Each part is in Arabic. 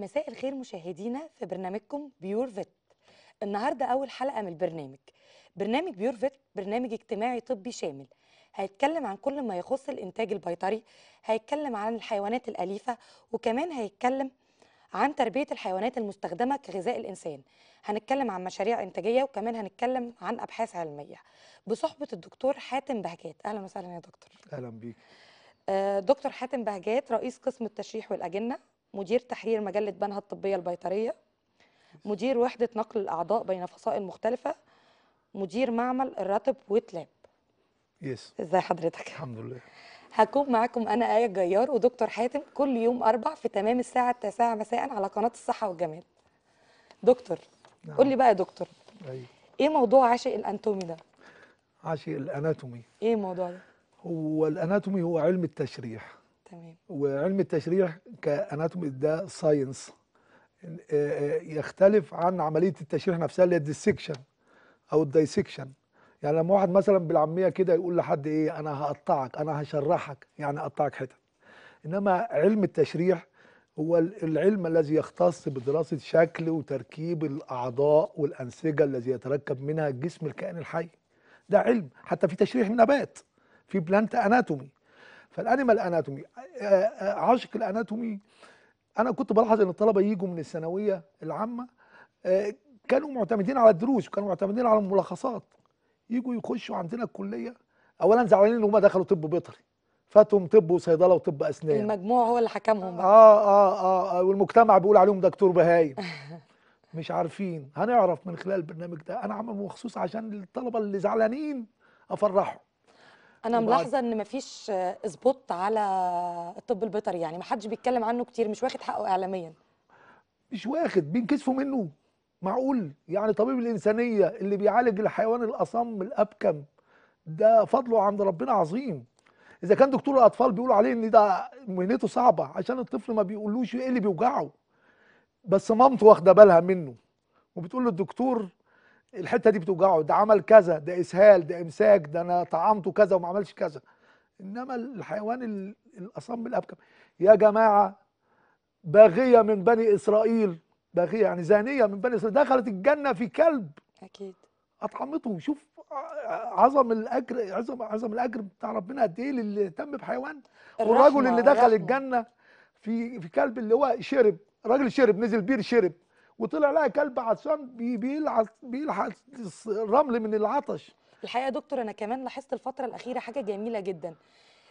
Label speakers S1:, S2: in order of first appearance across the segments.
S1: مساء الخير مشاهدينا في برنامجكم بيور فيت النهارده اول حلقه من البرنامج برنامج بيور فيت برنامج اجتماعي طبي شامل هيتكلم عن كل ما يخص الانتاج البيطري هيتكلم عن الحيوانات الاليفه وكمان هيتكلم عن تربيه الحيوانات المستخدمه كغذاء الانسان هنتكلم عن مشاريع انتاجيه وكمان هنتكلم عن ابحاث علميه بصحبه الدكتور حاتم بهجات اهلا وسهلا يا دكتور اهلا بيك آه، دكتور حاتم بهجات رئيس قسم التشريح والاجنه مدير تحرير مجله بنها الطبيه البيطريه مدير وحده نقل الاعضاء بين فصائل مختلفه مدير معمل الرطب وتلاب يس ازي ازاي حضرتك الحمد لله هكون معاكم انا ايه جيار ودكتور حاتم كل يوم اربع في تمام الساعه 9 مساء على قناه الصحه والجمال دكتور نعم. قول لي بقى يا
S2: دكتور أيوه.
S1: ايه موضوع عاشق الانتومي ده
S2: عاشق الاناتومي ايه الموضوع ده هو الاناتومي هو علم التشريح تمام وعلم التشريح كاناتومي ده آه، ساينس آه، يختلف عن عمليه التشريح نفسها اللي هي الديسكشن او الدايسكشن يعني لما واحد مثلا بالعاميه كده يقول لحد ايه انا هقطعك انا هشرحك يعني اقطعك حتت انما علم التشريح هو العلم الذي يختص بدراسه شكل وتركيب الاعضاء والانسجه الذي يتركب منها جسم الكائن الحي ده علم حتى في تشريح النبات في بلانت اناتومي فالانيمال اناتومي آه، آه، عاشق الاناتومي انا كنت بلاحظ ان الطلبه يجوا من الثانويه العامه آه، كانوا معتمدين على الدروس وكانوا معتمدين على الملخصات يجوا يخشوا عندنا الكليه اولا زعلانين ان هم دخلوا طب بيطري فاتهم طب وصيدله وطب اسنان
S1: المجموع هو اللي حكمهم
S2: آه, اه اه والمجتمع بيقول عليهم دكتور بهايم مش عارفين هنعرف من خلال البرنامج ده انا عامل مخصوص عشان الطلبه اللي زعلانين افرحهم انا ملاحظه
S1: ان مفيش سبوت على الطب البيطري يعني ما حدش بيتكلم عنه كتير مش واخد حقه اعلاميا
S2: مش واخد بينكسفوا منه معقول يعني طبيب الانسانيه اللي بيعالج الحيوان الاصم الابكم ده فضله عند ربنا عظيم اذا كان دكتور الاطفال بيقولوا عليه ان ده مهنته صعبه عشان الطفل ما بيقولوش ايه اللي بيوجعه بس مامته واخده بالها منه وبتقول للدكتور الحته دي بتوجعه ده عمل كذا ده اسهال ده امساك ده انا طعمته كذا وما عملش كذا انما الحيوان الاصم الابكم يا جماعه باغيه من بني اسرائيل باغيه يعني زانيه من بني اسرائيل دخلت الجنه في كلب اكيد اطعمته شوف عظم الاجر عظم عظم الاجر بتاع ربنا قد ايه للي اهتم بحيوان والراجل اللي دخل الجنه في في كلب اللي هو شرب راجل شرب نزل بير شرب وطلع لها كلب عطشان بيلعق بيلحس الرمل من العطش
S1: الحقيقه يا دكتور انا كمان لاحظت الفتره الاخيره حاجه جميله جدا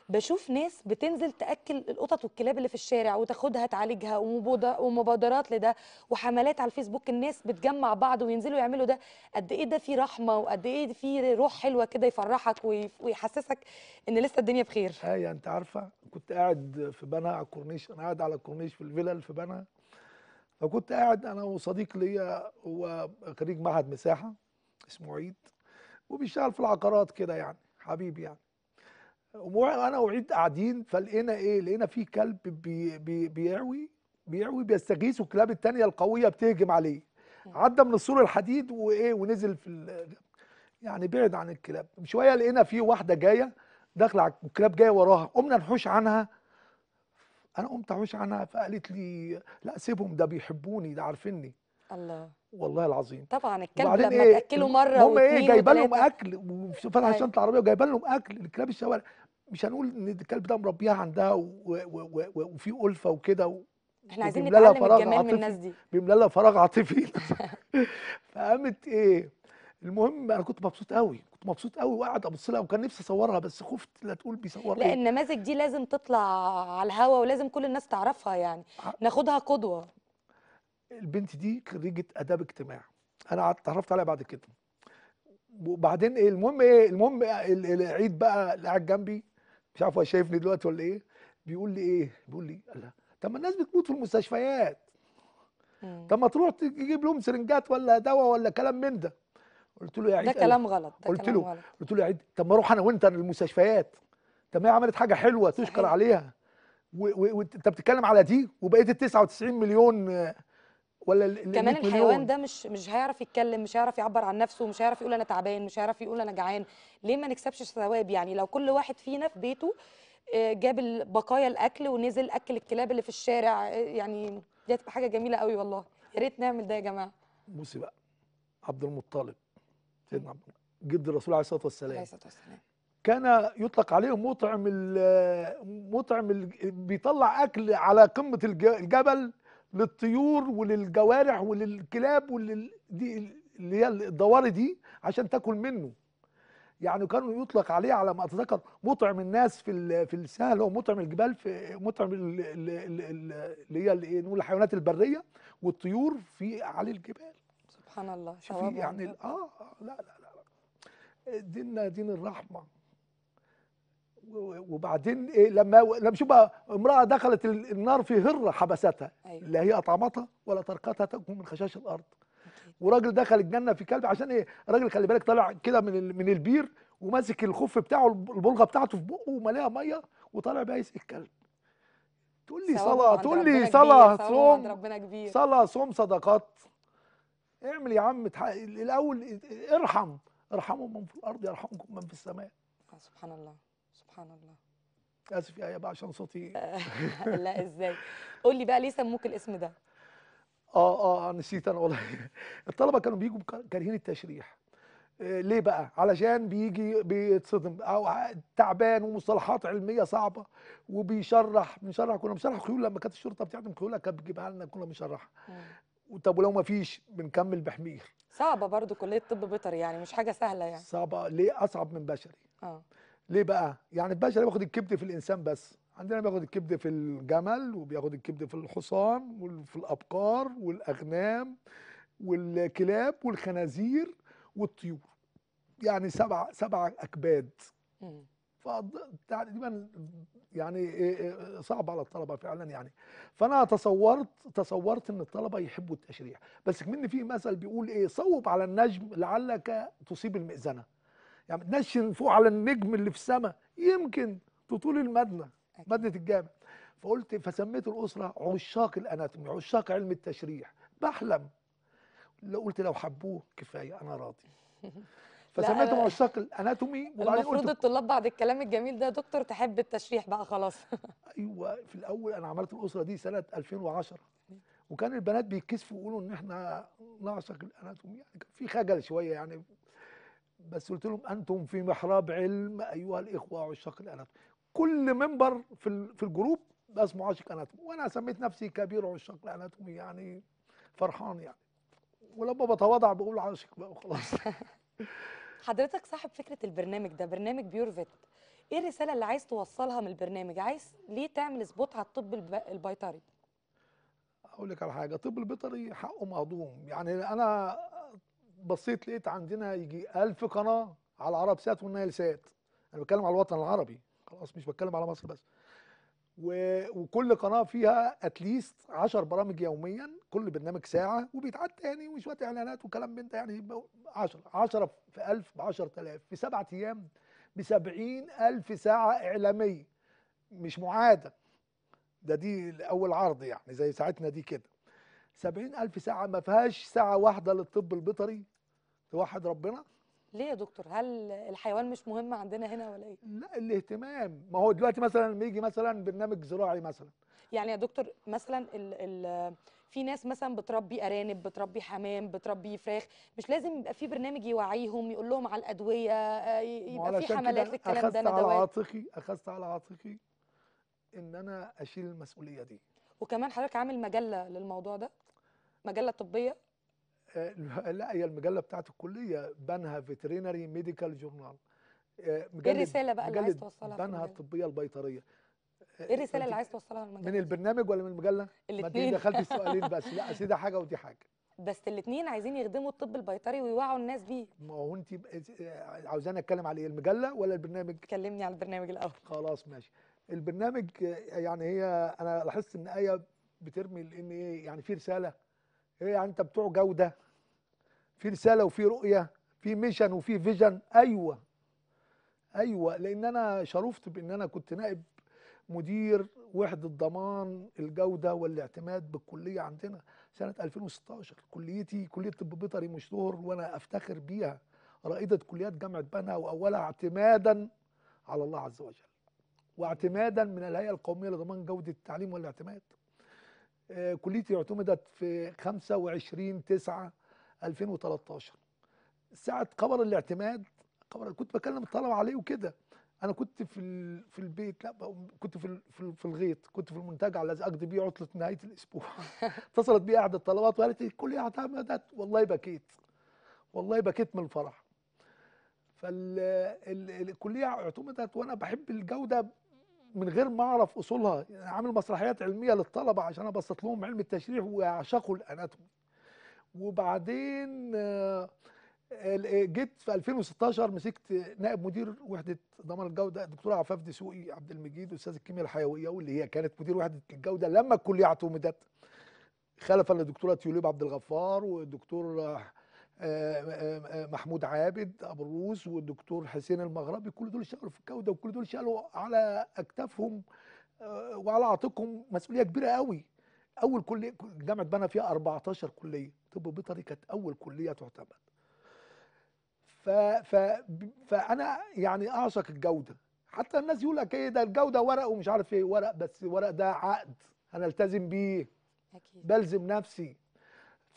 S1: بشوف ناس بتنزل تاكل القطط والكلاب اللي في الشارع وتاخدها تعالجها ومبادرات لده وحملات على الفيسبوك الناس بتجمع بعض وينزلوا يعملوا ده قد ايه ده في رحمه وقد ايه في روح حلوه كده يفرحك ويحسسك
S2: ان لسه الدنيا بخير ايوه انت عارفه كنت قاعد في بنها على الكورنيش انا قاعد على الكورنيش في الفيلا في بنها فكنت قاعد انا وصديق ليا هو خريج معهد مساحه اسمه عيد وبيشتغل في العقارات كده يعني حبيبي يعني وانا وعيد قاعدين فلقينا ايه لقينا في كلب بي بي بيعوي بيعوي بيستغيث والكلاب التانية القويه بتهجم عليه عدى من السور الحديد وايه ونزل في يعني بعد عن الكلاب شويه لقينا في واحده جايه داخله الكلاب جايه وراها قمنا نحوش عنها انا قمت اعوش عنها فقالت لي لا سيبهم ده بيحبوني ده عارفيني
S1: الله والله
S2: العظيم طبعا الكلب لما إيه تاكله مره هم ايه جايبه لهم اكل وفتحت شنطه العربيه أيوة. وجايبه لهم اكل الكلاب الشوارع مش هنقول ان الكلب ده مربيها عندها وفي الفه وكده و... احنا عايزين نتعلم الجمال من الناس دي بيملى لها فراغ عاطفي فقامت ايه المهم انا كنت مبسوط قوي كنت مبسوط قوي وقاعد ابص لها وكان نفسي اصورها بس خفت لا تقول بيصور لا إيه.
S1: النماذج دي لازم تطلع على الهوا ولازم كل الناس تعرفها يعني ناخدها قدوه
S2: البنت دي خريجه اداب اجتماع انا اتعرفت عليها بعد كده وبعدين ايه المهم ايه المهم العيد بقى اللي قاعد جنبي مش عارف هو شايفني دلوقتي ولا ايه بيقول لي ايه بيقول لي لها طب ما الناس بتموت في المستشفيات طب ما تروح تجيب لهم سرنجات ولا دواء ولا كلام من ده قلت له يا عيد ده كلام غلط ده قلت كلام له غلط. قلت له يا عيد طب ما اروح انا وانت للمستشفيات طب ما هي عملت حاجه حلوه صحيح. تشكر عليها وانت بتتكلم على دي وبقيه ال 99 مليون ولا ال كمان مليون. الحيوان ده
S1: مش مش هيعرف يتكلم مش هيعرف يعبر عن نفسه مش هيعرف يقول انا تعبان مش هيعرف يقول انا جعان ليه ما نكسبش ثواب يعني لو كل واحد فينا في بيته آه، جاب بقايا الاكل ونزل اكل الكلاب اللي في الشارع آه، يعني دي هتبقى حاجه جميله قوي والله يا ريت نعمل ده يا جماعه
S2: بصي بقى عبد المطلب سيدنا عبد الله جد الرسول عليه الصلاه والسلام عليه الصلاه والسلام كان يطلق عليه مطعم مطعم بيطلع اكل على قمه الجبل للطيور وللجوارح وللكلاب ولل دي اللي هي الدواري دي عشان تاكل منه يعني كانوا يطلق عليه على ما اتذكر مطعم الناس في في السهل هو مطعم الجبال في مطعم اللي هي إيه، نقول الحيوانات البريه والطيور في على الجبال
S1: سبحان الله شوفي يعني آه،,
S2: اه لا لا لا إيه، ديننا دين الرحمه وبعدين إيه لما لما شوف امراه دخلت النار في هره حبستها أيوة. لا هي اطعمتها ولا تركتها تكون من خشاش الارض وراجل دخل الجنه في كلب عشان ايه راجل خلي بالك طالع كده من من البير وماسك الخف بتاعه البلغه بتاعته في بقه ومليها ميه وطالع بايس الكلب تقول لي صلاه تقول لي صلاه صوم صلاه صوم صدقات اعمل يا عم الاول ارحم ارحموا من في الارض يرحمكم من في السماء آه، سبحان الله سبحان الله اسف يا ايه بقى عشان صوتي لا
S1: ازاي قول لي بقى ليه سموك الاسم ده
S2: اه اه, آه، نسيت انا والله الطلبه كانوا بيجوا كارهين التشريح آه، ليه بقى؟ علشان بيجي بيتصدم او تعبان ومصطلحات علميه صعبه وبيشرح بنشرح كنا بنشرح خيول لما كانت الشرطه بتعدم خيولها كانت بتجيبها لنا كنا بنشرحها وطب ولو ما فيش بنكمل بحمير
S1: صعبه برضو كليه طب بيطري يعني مش حاجه سهله يعني
S2: صعبه ليه اصعب من بشري اه ليه بقى يعني البشري بياخد الكبد في الانسان بس عندنا بياخد الكبد في الجمل وبياخد الكبد في الحصان وفي الابقار والاغنام والكلاب والخنازير والطيور يعني سبع سبع اكباد م. فتقريبا يعني, يعني إيه، إيه، صعب على الطلبه فعلا يعني فانا تصورت تصورت ان الطلبه يحبوا التشريح بس كمان في مثل بيقول ايه صوب على النجم لعلك تصيب المئذنه يعني تنشن فوق على النجم اللي في السماء يمكن تطول المدنه مدنه الجامع فقلت فسميت الاسره عشاق الاناتومي عشاق علم التشريح بحلم لو قلت لو حبوه كفايه انا راضي فسميته عشاق آه، الاناتومي وبعدين المفروض
S1: الطلاب بعد الكلام الجميل ده دكتور تحب التشريح بقى خلاص
S2: ايوه في الاول انا عملت الاسره دي سنه 2010 وكان البنات بيتكسفوا يقولوا ان احنا نعشق الاناتومي يعني كان في خجل شويه يعني بس قلت لهم انتم في محراب علم ايها الاخوه عشاق الاناتومي كل منبر في في الجروب اسمه عاشق اناتومي وانا سميت نفسي كبير عشاق الاناتومي يعني فرحان يعني ولما بتواضع بقول عاشق بقى وخلاص حضرتك صاحب فكره البرنامج ده برنامج بيورفيت
S1: ايه الرساله اللي عايز توصلها من البرنامج عايز ليه تعمل سبوت على الطب البيطري
S2: اقول لك على حاجه الطب البيطري حقه مهضوم يعني انا بصيت لقيت عندنا يجي ألف قناه على العرب سات والنايل سات انا بتكلم على الوطن العربي خلاص مش بتكلم على مصر بس وكل قناه فيها اتليست 10 برامج يوميا كل برنامج ساعه وبيتعاد تاني وشويه اعلانات وكلام من ده يعني 10 10 في 1000 ب 10000 في سبعة ايام ب 70000 ساعه اعلاميه مش معاده ده دي اول عرض يعني زي ساعتنا دي كده 70000 ساعه ما فيهاش ساعه واحده للطب البيطري توحد ربنا
S1: ليه يا دكتور هل الحيوان مش مهم عندنا هنا ولا ايه
S2: لا الاهتمام ما هو دلوقتي مثلا لما يجي مثلا برنامج زراعي مثلا
S1: يعني يا دكتور مثلا ال ال في ناس مثلا بتربي ارانب بتربي حمام بتربي فراخ مش لازم يبقى في برنامج يوعيهم يقول لهم على الادويه يبقى في حملات للكلام ده انا على
S2: عاتقي اخذت على عاتقي ان انا اشيل المسؤوليه دي
S1: وكمان حضرتك عامل مجله للموضوع ده مجله طبيه
S2: آه، لا هي المجله بتاعت الكليه بنها فيترينري ميديكال جورنال ايه الرساله بقى اللي عايز توصلها بنها الطبيه البيطريه آه، ايه الرساله اللي عايز
S1: توصلها للمجله من
S2: البرنامج ولا من المجله الاثنين دخلت السؤالين بس لا سيده حاجه ودي حاجه
S1: بس الاثنين عايزين يخدموا الطب البيطري
S2: ويوعوا الناس بيه ما هو انت آه، عاوزاني اتكلم على ايه المجله ولا البرنامج كلمني على البرنامج الاول خلاص ماشي البرنامج يعني هي انا لاحظت ان ايه بترمي لان ايه يعني في رساله إيه يعني انت بتوع جوده في رساله وفي رؤيه في ميشن وفي فيجن ايوه ايوه لان انا شرفت بان انا كنت نائب مدير وحده ضمان الجوده والاعتماد بالكليه عندنا سنه 2016 كليتي كليه طب بيطري مشهور وانا افتخر بيها رائده كليات جامعه بنها واولها اعتمادا على الله عز وجل واعتمادا من الهيئه القوميه لضمان جوده التعليم والاعتماد آه، كليتي اعتمدت في 25 9 2013 ساعة قبل الاعتماد قبل كنت بكلم الطلبة عليه وكده انا كنت في في البيت لا كنت في في الغيط كنت في المنتجع لازم اقضي بيه عطله نهايه الاسبوع اتصلت بي احد الطلبات وقالت لي الكليه اعتمدت والله بكيت والله بكيت من الفرح فالكليه اعتمدت وانا بحب الجوده من غير ما اعرف اصولها يعني عامل مسرحيات علميه للطلبه عشان ابسط لهم علم التشريح ويعشقوا الاناتومي وبعدين آه، آه، جيت في 2016 مسكت نائب مدير وحده ضمان الجوده الدكتور عفاف دسوقي عبد المجيد استاذ الكيمياء الحيويه واللي هي كانت مدير وحده الجوده لما الكليه اعتمدت خلفا للدكتوره تيوليب عبد الغفار والدكتور آه، آه، آه، محمود عابد ابو الروس والدكتور حسين المغربي كل دول اشتغلوا في الجوده وكل دول شالوا على اكتافهم وعلى عاتقهم مسؤوليه كبيره قوي اول كليه جامعه بنا فيها 14 كليه طب بيطري كانت اول كليه تعتمد ف... ف... فانا يعني اعشق الجوده حتى الناس يقول لك ايه ده الجوده ورق ومش عارف ايه ورق بس ورق ده عقد انا التزم بيه اكيد بلزم نفسي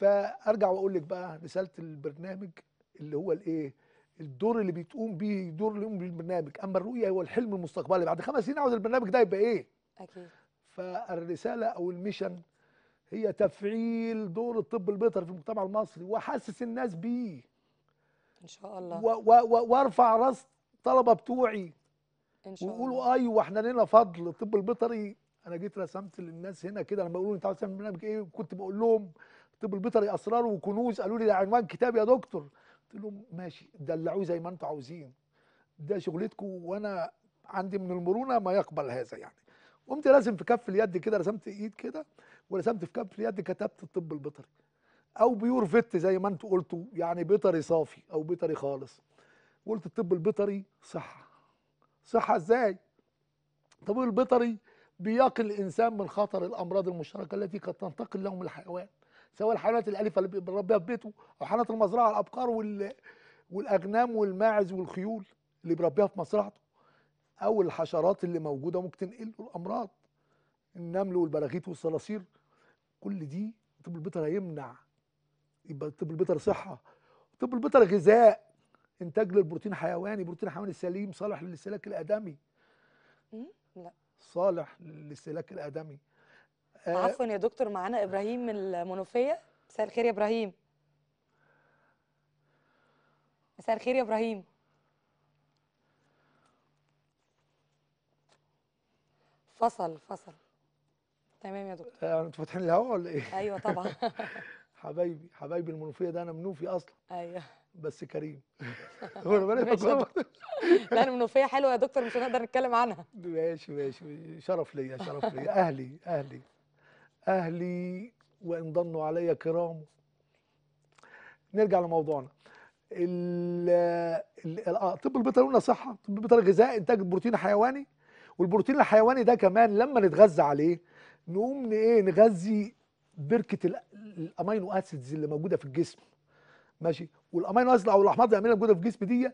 S2: فارجع واقول لك بقى رساله البرنامج اللي هو الايه الدور اللي بتقوم بيه دور اللي بيقوم بالبرنامج اما الرؤيه هو الحلم المستقبلي بعد خمس سنين عاوز البرنامج ده يبقى ايه اكيد فالرساله او الميشن هي تفعيل دور الطب البيطري في المجتمع المصري واحسس الناس بيه ان شاء الله وارفع راس طلبه بتوعي ان شاء ويقولوا الله ويقولوا ايوه احنا لنا فضل الطب البيطري انا جيت رسمت للناس هنا كده لما بيقولوا انت عاوز تعمل برنامج ايه كنت بقول لهم الطب البيطري اسرار وكنوز قالوا لي ده عنوان كتاب يا دكتور قلت لهم ماشي دلعوه زي ما انتم عاوزين ده شغلتكم وانا عندي من المرونه ما يقبل هذا يعني قمت راسم في كف اليد كده رسمت ايد كده ورسمت في كف اليد كتبت الطب البيطري او بيور فيت زي ما انتم قلتوا يعني بيطري صافي او بيطري خالص قلت الطب البيطري صحه صحه ازاي الطب البيطري بيقي الانسان من خطر الامراض المشتركه التي قد تنتقل لهم الحيوان سواء الحيوانات الاليفه اللي بنربيها في بيته او حيوانات المزرعه الابقار وال... والاغنام والماعز والخيول اللي بيربيها في مزرعته او الحشرات اللي موجوده ممكن تنقل له الامراض النمل والبراغيث والصراصير كل دي طب البيطري هيمنع يبقى طب البيطري صحه طب البيطري غذاء انتاج للبروتين حيواني بروتين حيواني سليم صالح للاستهلاك الادمي إيه؟ لا صالح للاستهلاك الادمي آه، عفوا يا
S1: دكتور معانا ابراهيم من المنوفيه مساء الخير يا ابراهيم مساء الخير يا ابراهيم فصل فصل تمام يا دكتور
S2: آه، انتوا فاتحين الهواء ولا ايه
S1: ايوه طبعا
S2: حبايبي حبايبي المنوفيه ده انا منوفي اصلا ايوه بس كريم هو انا
S1: لا المنوفيه حلوه يا دكتور مش هنقدر
S2: نتكلم عنها ماشي ماشي شرف ليا شرف ليا اهلي اهلي أهلي وإن ضنوا علي كرام نرجع لموضوعنا الطب البيطري قلنا صحه الطب البيطري غذاء انتاج بروتين حيواني والبروتين الحيواني ده كمان لما نتغذى عليه نقوم ايه نغذي بركه الامينو اسيدز اللي موجوده في الجسم ماشي والامينو أسيدز او الاحماض اللي الموجوده في الجسم دي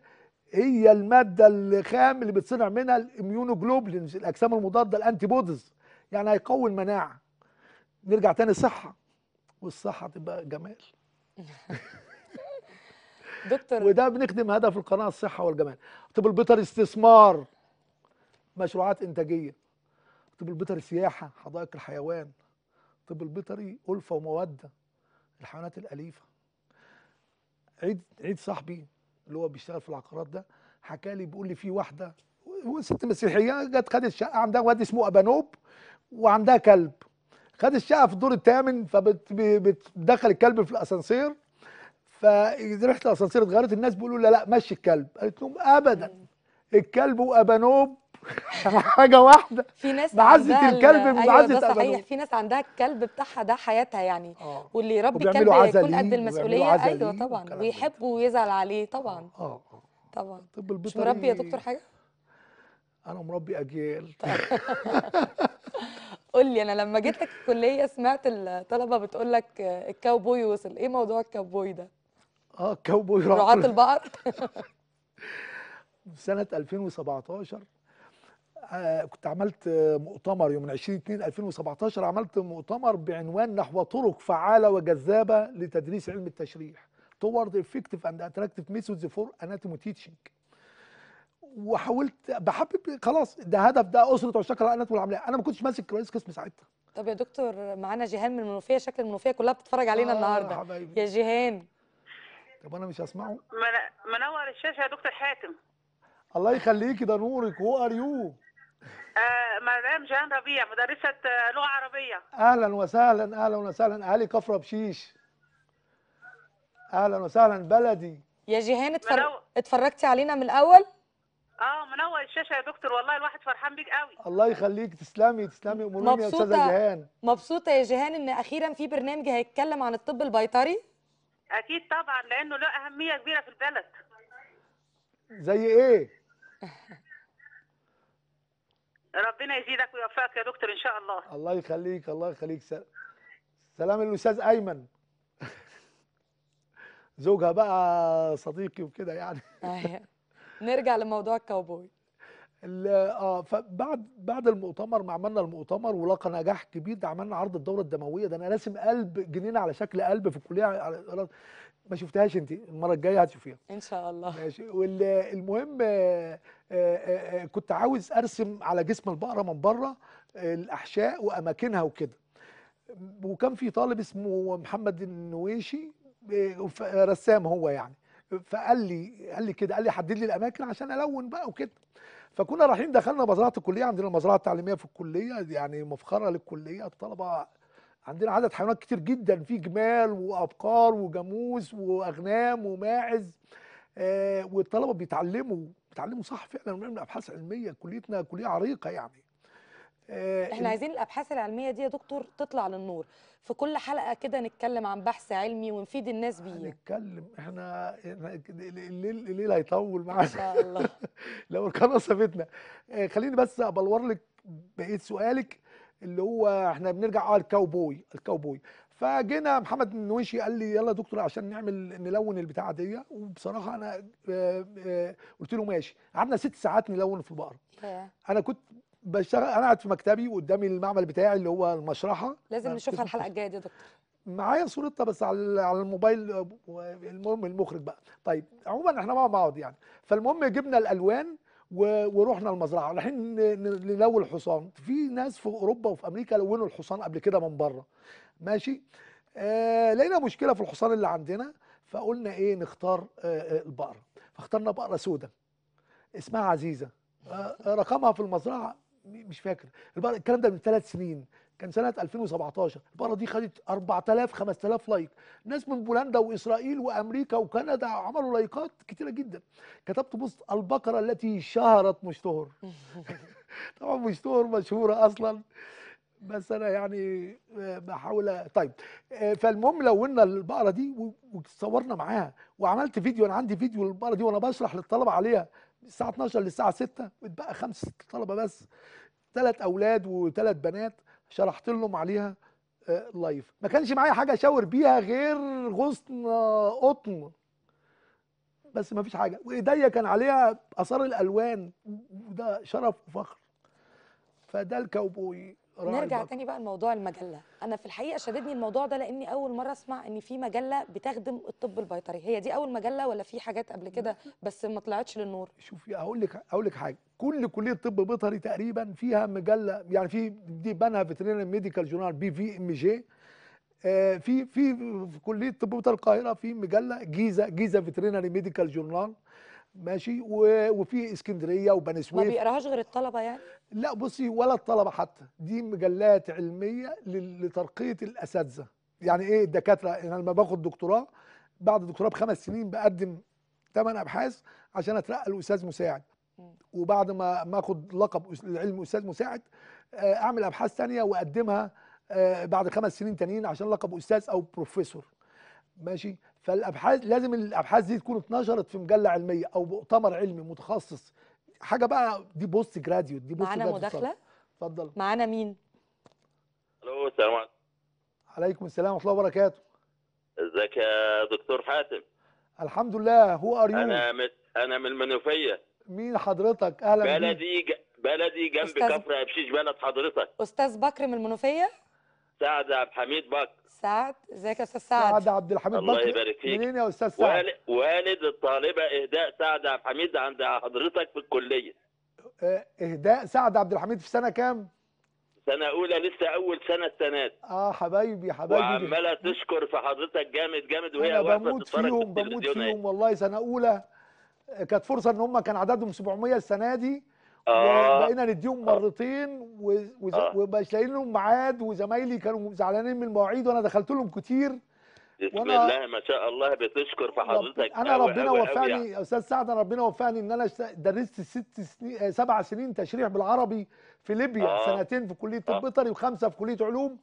S2: هي الماده الخام اللي بتصنع منها الاميونوجلوبلينز الاجسام المضاده الانتي بودز يعني هيقوي المناعه نرجع تاني صحه والصحه تبقى جمال دكتور وده بنخدم هدف القناه الصحه والجمال طب البيطري استثمار مشروعات انتاجيه طب البيطري سياحه حدائق الحيوان طب البيطري الفه وموده الحيوانات الاليفه عيد عيد صاحبي اللي هو بيشتغل في العقارات ده حكى لي بيقول لي في واحده وست مسيحيه جت خدت شقه عندها واد اسمه ابانوب وعندها كلب خد الشقه في الدور الثامن فبتدخل الكلب في الاسانسير فريحه الاسانسير اتغيرت الناس بيقولوا لا لا مشي الكلب قالت لهم ابدا الكلب وابانوب حاجه واحده في ناس بعزه الكلب بعزه أيوة صحيح أيوة، في
S1: ناس عندها الكلب بتاعها ده حياتها يعني آه. واللي يربي كلب يكون قد المسؤوليه ايوه طبعا ويحبه ويزعل عليه طبعا آه،, اه طبعا طب البيطري مش مربي يا دكتور حاجه
S2: انا مربي اجيال
S1: قول لي انا لما جيت لك الكليه سمعت الطلبه بتقول لك الكاوبوي وصل ايه موضوع الكاوبوي ده
S2: اه الكاوبوي رعاة البقر سنه 2017 آه، كنت عملت مؤتمر يوم 20 2 2017 عملت مؤتمر بعنوان نحو طرق فعاله وجذابه لتدريس علم التشريح توورد افكتيف اند اتراكتيف ميثودز فور اناتومي تيتشنج وحاولت بحبب خلاص ده هدف ده اسره عشاق العنات والعمليه انا ما كنتش ماسك رئيس قسم ساعتها
S1: طب يا دكتور معانا جيهان من المنوفيه شكل المنوفيه كلها بتتفرج علينا آه النهارده حبيبي.
S2: يا جيهان طب انا مش هسمعه
S1: منور الشاشه يا دكتور حاتم
S2: الله يخليكي ده نورك هو ار يو
S1: مدام جيهان ربيع مدرسه لغه عربيه
S2: اهلا وسهلا اهلا وسهلا اهالي كفر بشيش اهلا وسهلا بلدي
S1: يا جيهان اتفر...
S2: اتفرجتي علينا من الاول
S1: اه منور الشاشه يا دكتور والله الواحد فرحان
S2: بيك قوي الله يخليك تسلمي تسلمي امورك يا استاذه جيهان
S1: مبسوطه يا جيهان ان اخيرا في برنامج هيتكلم عن الطب البيطري اكيد طبعا لانه له اهميه كبيره في البلد
S2: زي ايه
S1: ربنا يزيدك ويوفقك يا دكتور ان
S2: شاء الله الله يخليك الله يخليك سلام الاستاذ ايمن زوجها بقى صديقي وكده يعني أيوة.
S1: نرجع لموضوع الكاوبوي
S2: اه فبعد بعد المؤتمر ما عملنا المؤتمر ولقى نجاح كبير ده عملنا عرض الدوره الدمويه ده انا راسم قلب جنينه على شكل قلب في الكليه على ما شفتهاش انت المره الجايه هتشوفيها ان شاء الله ماشي والمهم آه، آه، آه، كنت عاوز ارسم على جسم البقره من بره الاحشاء واماكنها وكده وكان في طالب اسمه محمد النويشي رسام هو يعني فقال لي قال لي كده قال لي حدد لي الاماكن عشان الون بقى وكده فكنا رايحين دخلنا مزرعه الكليه عندنا المزرعه التعليميه في الكليه يعني مفخره للكليه الطلبه عندنا عدد حيوانات كتير جدا في جمال وابقار وجاموس واغنام وماعز آه والطلبه بيتعلموا بيتعلموا صح فعلا ونعمل ابحاث علميه كليتنا كليه عريقه يعني آه، احنا عايزين
S1: الابحاث العلميه دي يا دكتور تطلع للنور في كل حلقه كده نتكلم عن بحث علمي ونفيد الناس بيه
S2: نتكلم احنا الليل الليل هيطول معانا ان شاء الله لو القناه سابتنا آه، خليني بس ابلور لك بقيه سؤالك اللي هو احنا بنرجع اه الكاوبوي الكاوبوي فجينا محمد منوشي قال لي يلا دكتور عشان نعمل نلون البتاعه دي وبصراحه انا آه، قلت له ماشي قعدنا ست ساعات نلون في البقره انا كنت بشتغل انا قاعد في مكتبي وقدامي المعمل بتاعي اللي هو المشرحه لازم نشوفها الحلقه الجايه دي يا دكتور معايا صورتها بس على على الموبايل المهم المخرج بقى طيب عموما احنا مع بعض يعني فالمهم جبنا الالوان ورحنا المزرعه رايحين نلون الحصان في ناس في اوروبا وفي امريكا لونوا الحصان قبل كده من بره ماشي آه لقينا مشكله في الحصان اللي عندنا فقلنا ايه نختار آه, آه، البقره فاخترنا بقره سوداء اسمها عزيزه آه،, آه رقمها في المزرعه مش فاكر البقره الكلام ده من ثلاث سنين كان سنه 2017 البقره دي خدت 4000 5000 لايك ناس من بولندا واسرائيل وامريكا وكندا عملوا لايكات كتيره جدا كتبت بوست البقره التي شهرت مشتهر طبعا مشتهر مشهوره اصلا بس انا يعني آه، بحاول طيب آه، فالمهم لونا البقره دي وصورنا معاها وعملت فيديو انا عندي فيديو للبقره دي وانا بشرح للطلبه عليها من الساعه 12 للساعه 6 واتبقى خمس ست طلبه بس ثلاث اولاد وثلاث بنات شرحت لهم عليها لايف آه، ما كانش معايا حاجه اشاور بيها غير غصن قطن بس ما فيش حاجه وايديا كان عليها اثار الالوان وده شرف وفخر فده الكاوبوي نرجع
S1: تاني بقى لموضوع المجله انا في الحقيقه شددني الموضوع ده لاني اول مره اسمع ان في مجله بتخدم الطب البيطري هي دي اول مجله ولا في حاجات قبل كده بس ما طلعتش للنور
S2: شوفي هقول لك هقول لك حاجه كل كليه طب بيطري تقريبا فيها مجله يعني في دي بنها فيترينري ميديكال جورنال بي في ام جي في آه، في في كليه طب بيطري القاهره في مجله جيزه جيزه فيترينري ميديكال جورنال ماشي وفي اسكندريه وبني سويف ما بيقراهاش غير الطلبه يعني لا بصي ولا الطلبه حتى دي مجلات علميه لترقيه الاساتذه يعني ايه الدكاتره يعني انا لما باخد دكتوراه بعد الدكتوراه بخمس سنين بقدم ثمان ابحاث عشان اترقى لاستاذ مساعد وبعد ما ما اخد لقب العلم استاذ مساعد آه، اعمل ابحاث ثانيه واقدمها آه، بعد خمس سنين تانيين عشان لقب استاذ او بروفيسور ماشي فالابحاث لازم الابحاث دي تكون اتنشرت في مجله علميه او مؤتمر علمي متخصص حاجه بقى دي بوست جراديوت دي بوست معانا مداخله اتفضل معانا مين الو السلام عليكم عليكم السلام ورحمه الله وبركاته ازيك يا دكتور حاتم الحمد لله هو ار يو انا
S1: من انا من المنوفيه
S2: مين حضرتك اهلا بلدي ج... بلدي جنب كفر ابشيش بلد حضرتك
S1: استاذ بكر من المنوفيه
S2: سعد عبد الحميد بكر سعد ازيك يا استاذ سعد سعد عبد الحميد بكر الله يبارك فيك منين يا استاذ سعد والد الطالبه اهداء سعد عبد الحميد عند حضرتك في الكليه آه، اهداء سعد عبد الحميد في سنه كام سنه اولى لسه اول سنه السنه دي اه حبايبي حبايبي وعماله تشكر في حضرتك جامد جامد وهي واقفه بموت فيهم بموت فيهم والله سنه اولى آه، كانت فرصه ان هم كان عددهم 700 السنه دي آه بقينا نديهم آه. مرتين وز... آه ومش لاقيين لهم ميعاد وزمايلي كانوا زعلانين من المواعيد وانا دخلت لهم كتير بسم وأنا... الله
S1: ما شاء الله بتشكر في حضرتك انا أوي ربنا أوي وفقني يا يعني.
S2: استاذ سعد انا ربنا وفقني ان انا درست ست سنين آه، سبع سنين تشريح بالعربي في ليبيا آه. سنتين في كليه آه. طب بيطري وخمسه في كليه علوم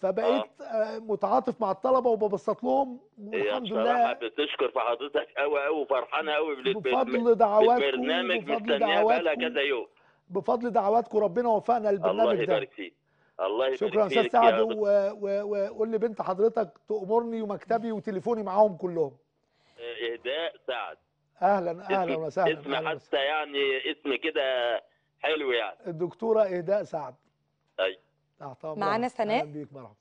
S2: فبقيت آه. آه. متعاطف مع الطلبه وببسط لهم والحمد لله بتشكر في حضرتك قوي قوي وفرحانه قوي بفضل دعواتكم بفضل مستنيها كذا يوم بفضل دعواتكم ربنا وفقنا البرنامج ده الله يبارك فيك الله يبارك فيك شكرا استاذ سعد وقول لبنت حضرتك تامرني ومكتبي وتليفوني معاهم كلهم اهداء سعد اهلا اهلا وسهلا اسم
S1: حتى يعني اسم كده حلو يعني
S2: الدكتوره اهداء سعد ايوه معانا سناء اهلا بيك مرحبا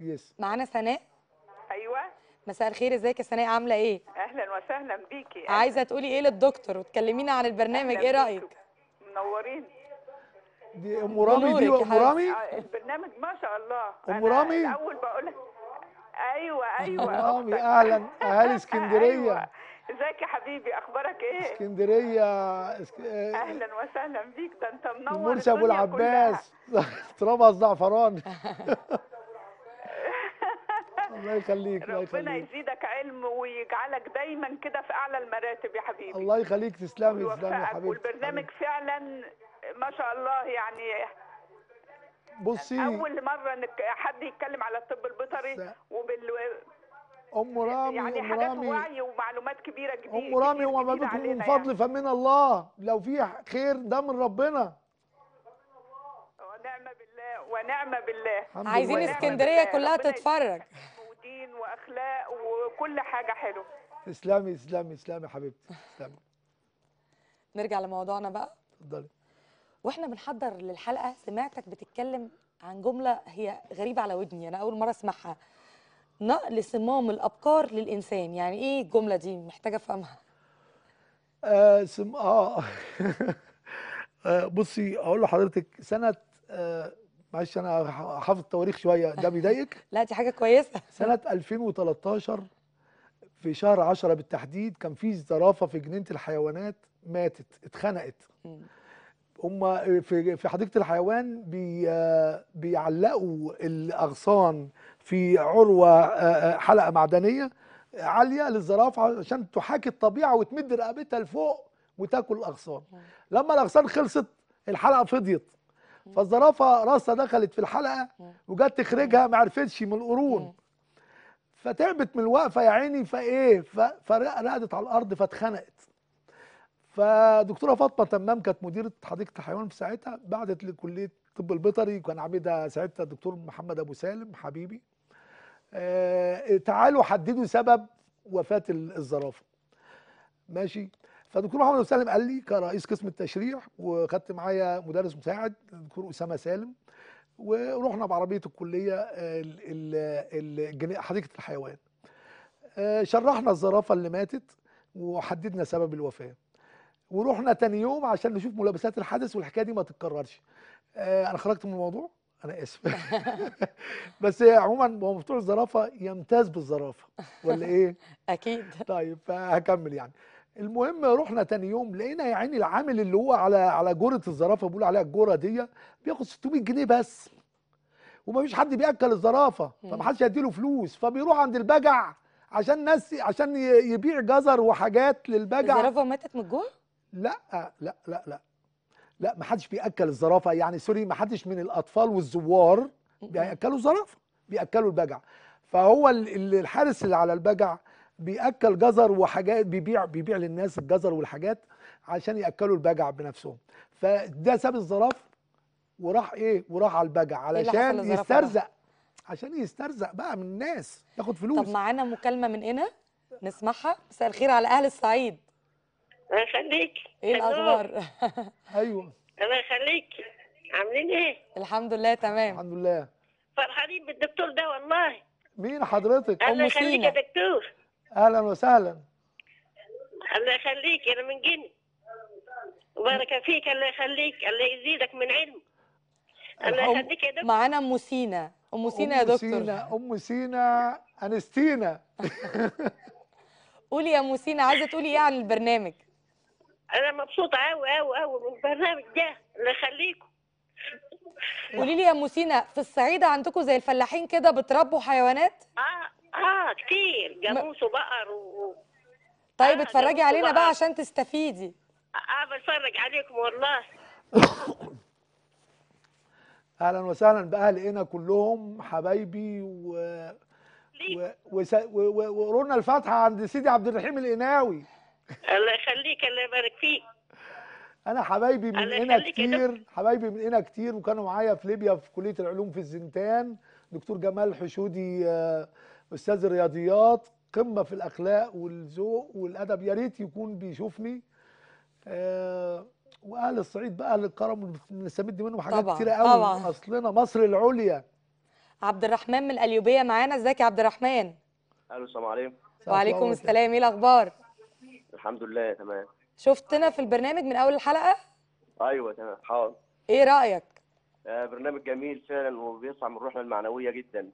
S2: يس
S1: معانا سناء ايوه مساء الخير ازيك يا سناء عامله ايه اهلا وسهلا بيكي عايزه تقولي ايه للدكتور وتكلمينا عن البرنامج ايه رايك منورين
S2: دي ام رامي دي ام رامي آه،
S1: البرنامج ما شاء الله ام رامي الاول بقول ايوه ايوه ام رامي اهلا اهالي أيوة. اسكندريه أيوة. ازيك يا حبيبي اخبارك ايه
S2: اسكندريه اسك... آه،
S1: اهلا وسهلا بيك ده انت منور مرسى ابو العباس
S2: ترابها الزعفران الله يخليك الله يخليك ربنا يزيدك علم ويجعلك دايما كده في اعلى المراتب يا حبيبي الله يخليك تسلمي تسلمي يا حبيبي والبرنامج حبيبي. فعلا ما شاء الله يعني بصي اول مره حد يتكلم على الطب البيطري وبال ام يعني رامي يعني ام حاجات رامي وعي ومعلومات
S1: كبيره كبيره ام رامي وما بينكم من فضل يعني.
S2: فمن الله لو في خير ده من ربنا
S1: ونعمه بالله ونعمه بالله عايزين اسكندريه كلها تتفرج ودين واخلاق وكل حاجه حلوه
S2: تسلمي تسلمي تسلمي حبيبتي تسلمي
S1: نرجع لموضوعنا بقى اتفضلي واحنا بنحضر للحلقه سمعتك بتتكلم عن جمله هي غريبه على ودني انا اول مره اسمعها نقل صمام الابقار للإنسان يعني إيه الجملة دي محتاجة أفهمها
S2: آه سم... آه. آه بصي أقول لحضرتك سنة آه معلش أنا حافظ التواريخ شوية ده بيضايقك لا دي حاجة كويسة سنة 2013 في شهر 10 بالتحديد كان في زرافة في جنينة الحيوانات ماتت اتخنقت هم في في حديقه الحيوان بي بيعلقوا الاغصان في عروه حلقه معدنيه عاليه للزرافه عشان تحاكي الطبيعه وتمد رقبتها لفوق وتاكل الاغصان لما الاغصان خلصت الحلقه فضيت فالزرافه راسها دخلت في الحلقه وجت تخرجها ما عرفتش من القرون فتعبت من الوقفه يا عيني فايه فرقدت على الارض فاتخنقت فدكتوره فاطمه تمام كانت مديره حديقه الحيوان في ساعتها بعتت لكليه الطب البيطري كان عاملها ساعتها الدكتور محمد ابو سالم حبيبي آه تعالوا حددوا سبب وفاه الزرافه ماشي فدكتور محمد ابو سالم قال لي كرئيس قسم التشريع وخدت معايا مدرس مساعد الدكتور اسامه سالم ورحنا بعربيه الكليه حديقه الحيوان آه، شرحنا الزرافه اللي ماتت وحددنا سبب الوفاه ورحنا تاني يوم عشان نشوف ملابسات الحدث والحكايه دي ما تتكررش آه، انا خرجت من الموضوع انا اسف بس عموما هو مفتوح الزرافه يمتاز بالزرافه ولا ايه اكيد طيب فهكمل يعني المهم رحنا تاني يوم لقينا يا عيني العامل اللي هو على على جوره الزرافه بيقول عليها الجوره دي بياخد 600 جنيه بس ومفيش حد بياكل الزرافه فمحدش يديله فلوس فبيروح عند البجع عشان ناس عشان يبيع جزر وحاجات للبجع الزرافه ماتت من الجوع لا لا لا لا لا ما حدش بياكل الزرافه يعني سوري ما حدش من الاطفال والزوار بياكلوا الزرافه بياكلوا البجع فهو الحارس اللي على البجع بياكل جزر وحاجات بيبيع بيبيع للناس الجزر والحاجات عشان ياكلوا البجع بنفسهم فده ساب الزرافه وراح ايه وراح على البجع إيه علشان يسترزق عشان يسترزق بقى من الناس ياخد فلوس طب
S1: معانا مكالمه من هنا نسمعها مساء الخير على اهل الصعيد الله يخليك ايه الاخبار ايوه الله يخليك عاملين
S2: ايه الحمد لله تمام الحمد لله
S1: فرحانين بالدكتور ده والله
S2: مين حضرتك ام سينا الله يخليك يا دكتور اهلا وسهلا
S1: الله يخليك انا من جن وبارك فيك الله يخليك الله يزيدك من علم الله يخليك يا دكتور معانا ام سينا ام سينا يا دكتور ام سينا ام سينا انستينا قولي يا ام سينا عايزه تقولي ايه عن البرنامج انا مبسوطه قوي قوي قوي من البرنامج ده اللي يخليكم قولي لي يا ام سينا في الصعيد عندكم زي الفلاحين كده بتربوا حيوانات اه اه كتير جاموس وبقر و... طيب آه اتفرجي علينا بقى عشان
S2: تستفيدي
S1: آه،, اه بتفرج عليكم والله
S2: اهلا وسهلا باهل هنا كلهم حبايبي و... و... و... و... الفاتحه عند سيدي عبد الرحيم القناوي
S1: الله يخليك الله يبارك فيك
S2: انا حبايبي من هنا كتير حبايبي من هنا كتير وكانوا معايا في ليبيا في كليه العلوم في الزنتان دكتور جمال حشودي آه، استاذ الرياضيات قمه في الاخلاق والذوق والادب يا ريت يكون بيشوفني آه، واهل الصعيد بقى اهل الكرم بنستمد منهم حاجات كتيره قوي طبعا. اصلنا مصر العليا
S1: عبد الرحمن من الايوبيه معانا ازيك يا عبد الرحمن
S2: الو السلام عليكم وعليكم السلام ايه الاخبار الحمد لله تمام
S1: شفتنا في البرنامج من اول الحلقه
S2: ايوه تمام حاضر ايه رايك آه برنامج جميل فعلا وبيصع من روحنا المعنويه جدا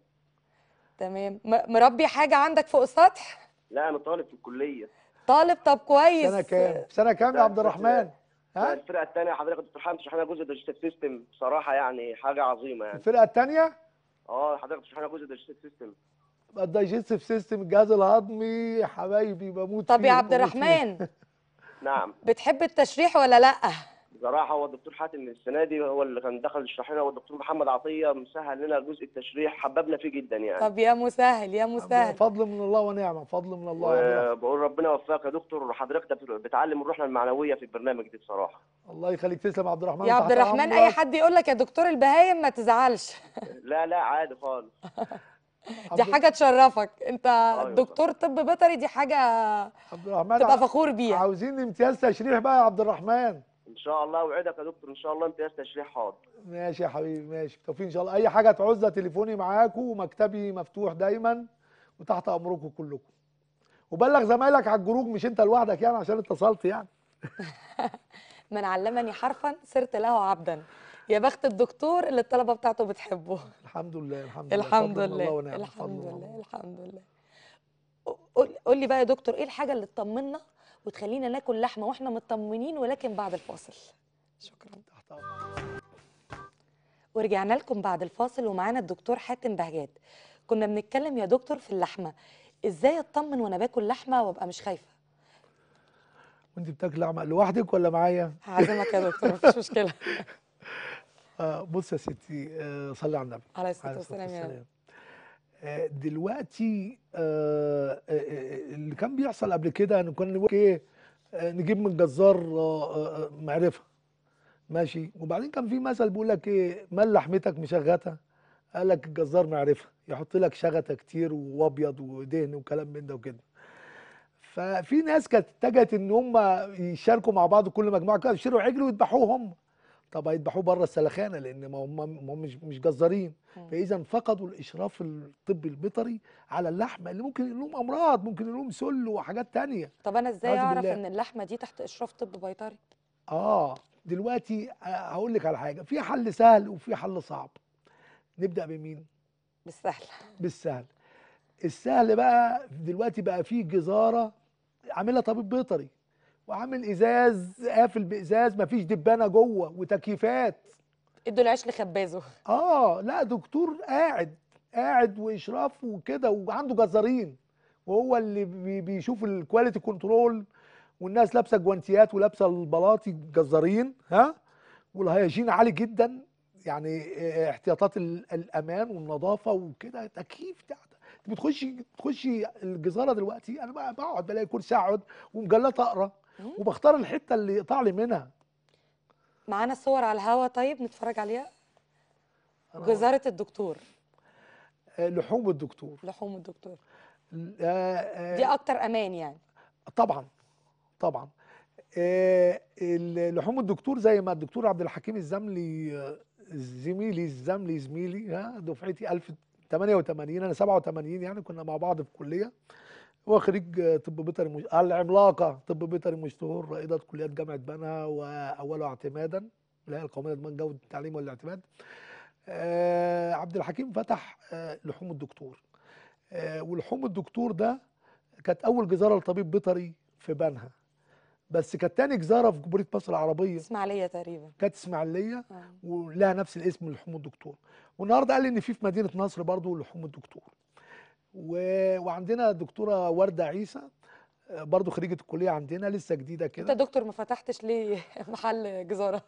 S1: تمام مربي حاجه عندك فوق السطح لا انا طالب في الكليه طالب طب كويس سنه كام سنه كام يا عبد الرحمن
S2: ها الفرقه الثانيه حضرتك دكتور حامد شرح جزء ديجيتال سيستم بصراحه يعني حاجه عظيمه يعني الفرقه الثانيه اه حضرتك بتشرح لنا جزء ديجيتال سيستم الدايجستيف سيستم الجهاز الهضمي حبايبي بموت طب يا عبد الرحمن نعم
S1: بتحب التشريح
S2: ولا لا؟ بصراحه هو الدكتور حاتم السنه دي هو اللي كان دخل يشرح لنا والدكتور محمد عطيه مسهل لنا جزء التشريح حببنا فيه جدا يعني طب يا مسهل يا مسهل فضل من الله ونعمه فضل من الله ونعمه آه، بقول ربنا يوفقك يا دكتور حضرتك بتعلم الروح المعنويه في البرنامج ده بصراحه الله يخليك تسلم يا عبد الرحمن يا عبد الرحمن اي
S1: حد يقول لك يا دكتور البهايم ما تزعلش
S2: لا لا عادي خالص دي
S1: حاجه تشرفك انت آه، دكتور طب بيطري دي حاجه
S2: عبد الرحمن تبقى فخور بيها عاوزين امتياز تشريح بقى يا عبد الرحمن ان شاء الله اوعدك يا دكتور ان شاء الله امتياز تشريح حاضر ماشي يا حبيبي ماشي توفيق ان شاء الله اي حاجه تعوزها تليفوني معاكم ومكتبي مفتوح دايما وتحت امركم كلكم وبلغ زمايلك على الجروج مش انت لوحدك يعني عشان اتصلت يعني
S1: من علمني حرفا صرت له عبدا يا بخت الدكتور اللي الطلبه بتاعته بتحبه
S2: الحمد لله الحمد لله الحمد لله الحمد
S1: لله الحمد لله قول لي بقى يا دكتور ايه الحاجه اللي تطمنا وتخلينا ناكل لحمه واحنا مطمنين ولكن بعد الفاصل شكرا تحت ورجعنا لكم بعد الفاصل ومعانا الدكتور حاتم بهجات كنا بنتكلم يا دكتور في اللحمه ازاي اطمن وانا باكل لحمه وابقى مش خايفه
S2: وانت بتاكل لحمه لوحدك ولا معايا هعزمك يا دكتور مفيش مشكله آه، بص يا ستي آه، صلي على النبي عليه الصلاه والسلام يا رب آه، دلوقتي اللي كان بيحصل قبل كده ان كنا نقول ايه نجيب من جزار معرفه ماشي وبعدين كان في مثل بيقول لك ايه مال لحمتك مشغته قال لك الجزار معرفه يحط لك شغته كتير وابيض ودهن وكلام من ده وكده ففي ناس كانت اتجهت ان هم يشاركوا مع بعض كل مجموعه كده يشتروا عجل ويذبحوه هم طب هيذبحوه بره السلخانه لان ما هم مش مش جزارين فاذا فقدوا الاشراف الطبي البيطري على اللحمه اللي ممكن لهم امراض ممكن لهم سل وحاجات تانية طب انا
S1: ازاي اعرف ان اللحمه دي تحت اشراف طب بيطري
S2: اه دلوقتي آه، هقول لك على حاجه في حل سهل وفي حل صعب نبدا بمين بالسهل بالسهل السهل بقى دلوقتي بقى في جزاره عاملها طبيب بيطري وعامل ازاز قافل بازاز مفيش دبانه جوه وتكييفات
S1: ادوا العيش لخبازه
S2: اه لا دكتور قاعد قاعد واشراف وكده وعنده جزارين وهو اللي بيشوف الكواليتي كنترول والناس لابسه جوانتيات ولابسه البلاطي جزارين ها والهيجين عالي جدا يعني آه، احتياطات الامان والنظافه وكده تكييف بتخشي بتخشي الجزاره دلوقتي انا بقعد بلاقي كرسي اقعد ومجلات اقرا وبختار الحته اللي يقطع لي منها
S1: معانا صور على الهوا طيب نتفرج عليها
S2: جزاره الدكتور آه، لحوم الدكتور
S1: لحوم الدكتور
S2: آه، آه، دي اكتر امان يعني طبعا طبعا لحوم الدكتور زي ما الدكتور عبد الحكيم الزملي زميلي الزملي زميلي ها دفعتي 1088 انا 87 يعني كنا مع بعض في الكليه هو خريج آه، طب بيطري مش... العملاقه طب بيطري مشتهور رائده كليات جامعه بنها واولها اعتمادا الهيئه القوميه لضمان جوده التعليم والاعتماد آه عبد الحكيم فتح آه لحوم الدكتور آه ولحوم الدكتور ده كانت اول جزاره لطبيب بيطري في بنها بس كانت تاني جزاره في جمهوريه مصر العربيه اسماعيليه تقريبا كانت اسماعيليه آه. ولها نفس الاسم لحوم الدكتور والنهارده قال لي ان في في مدينه نصر برضه لحوم الدكتور و... وعندنا دكتوره ورده عيسى آه، برضه خريجه الكليه عندنا لسه جديده كده انت
S1: دكتور ما فتحتش ليه محل جزاره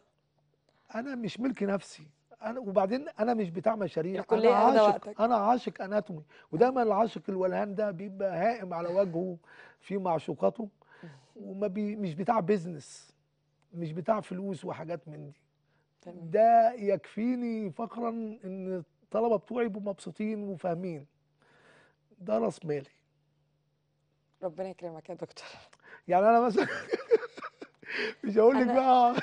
S2: انا مش ملك نفسي انا وبعدين انا مش بتاع مشاريع انا عاشق انا عاشق اناتومي ودايما العاشق الولهان ده بيبقى هائم على وجهه في معشوقاته وما بي مش بتاع بيزنس مش بتاع فلوس وحاجات من دي ده يكفيني فقرا ان الطلبه بتوعي يبقوا مبسوطين وفاهمين ده راس مالي
S1: ربنا يكرمك يا دكتور
S2: يعني انا مثلا مش هقول لك بقى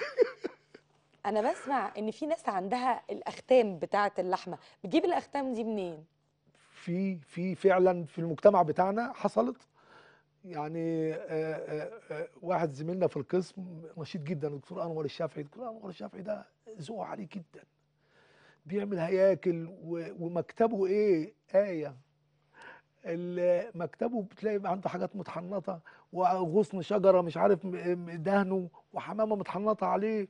S2: انا بسمع
S1: ان في ناس عندها الاختام بتاعه اللحمه بتجيب الاختام دي منين
S2: في في فعلا في المجتمع بتاعنا حصلت يعني آآ آه، آآ آه، آه، واحد زميلنا في القسم نشيط جدا الدكتور انور الشافعي الدكتور انور الشافعي ده ذوق عالي جدا بيعمل هياكل ومكتبه ايه ايه مكتبه بتلاقي عنده حاجات متحنطه وغصن شجره مش عارف دهنه وحمامه متحنطه عليه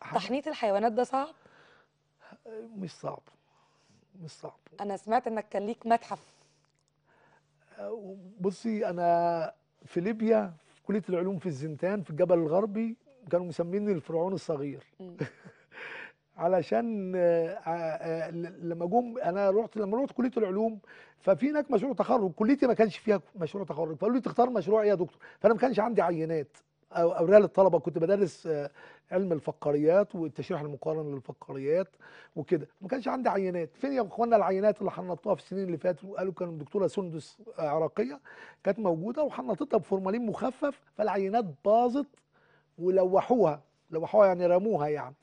S2: تحنيط الحيوانات ده صعب؟ مش صعب مش صعب انا سمعت
S1: انك كان ليك متحف
S2: بصي انا في ليبيا في كليه العلوم في الزنتان في الجبل الغربي كانوا مسميني الفرعون الصغير علشان آه، آه، آه، لما جم انا رحت لما رحت كليه العلوم ففي هناك مشروع تخرج كليتي ما كانش فيها مشروع تخرج فقالوا لي تختار مشروع ايه يا دكتور فانا ما كانش عندي عينات او اوريها للطلبه كنت بدرس علم الفقاريات والتشريح المقارن للفقاريات وكده ما كانش عندي عينات فين يا اخوانا العينات اللي حنطوها في السنين اللي فاتوا قالوا كان الدكتوره سندس عراقيه كانت موجوده وحنطتها بفورمالين مخفف فالعينات باظت ولوحوها لوحوها يعني رموها يعني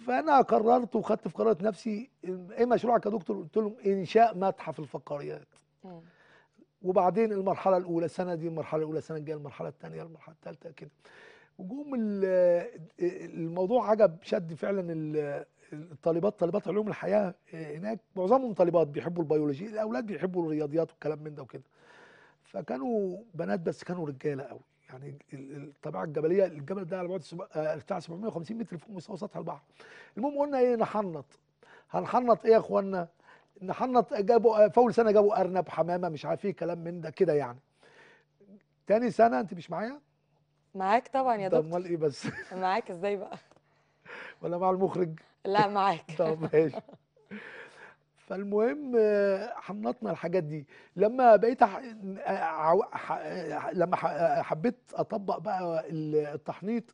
S2: فانا قررت وخدت في قرارات نفسي ايه مشروعك يا دكتور قلت لهم انشاء متحف الفقاريات وبعدين المرحله الاولى السنه دي المرحله الاولى السنه الجايه المرحله الثانيه المرحله الثالثه كده وجوم آه، الموضوع عجب شد فعلا الطالبات طالبات علوم الحياه آه، هناك معظمهم طالبات بيحبوا البيولوجي الاولاد بيحبوا الرياضيات والكلام من ده وكده فكانوا بنات بس كانوا رجاله قوي يعني الطبيعه الجبليه الجبل ده على بعد ارتفاع آه، 750 متر فوق مستوى سطح البحر المهم قلنا ايه نحنط هنحنط ايه يا اخوانا نحنط جابوا آه، فول سنه جابوا ارنب حمامه مش عارف ايه كلام من ده كده يعني تاني سنه انت مش معايا
S1: معاك طبعا يا دكتور امال ايه بس معاك ازاي بقى
S2: ولا مع المخرج
S1: لا معاك طب ماشي
S2: فالمهم حنطنا الحاجات دي لما بقيت ح... لما حبيت اطبق بقى التحنيط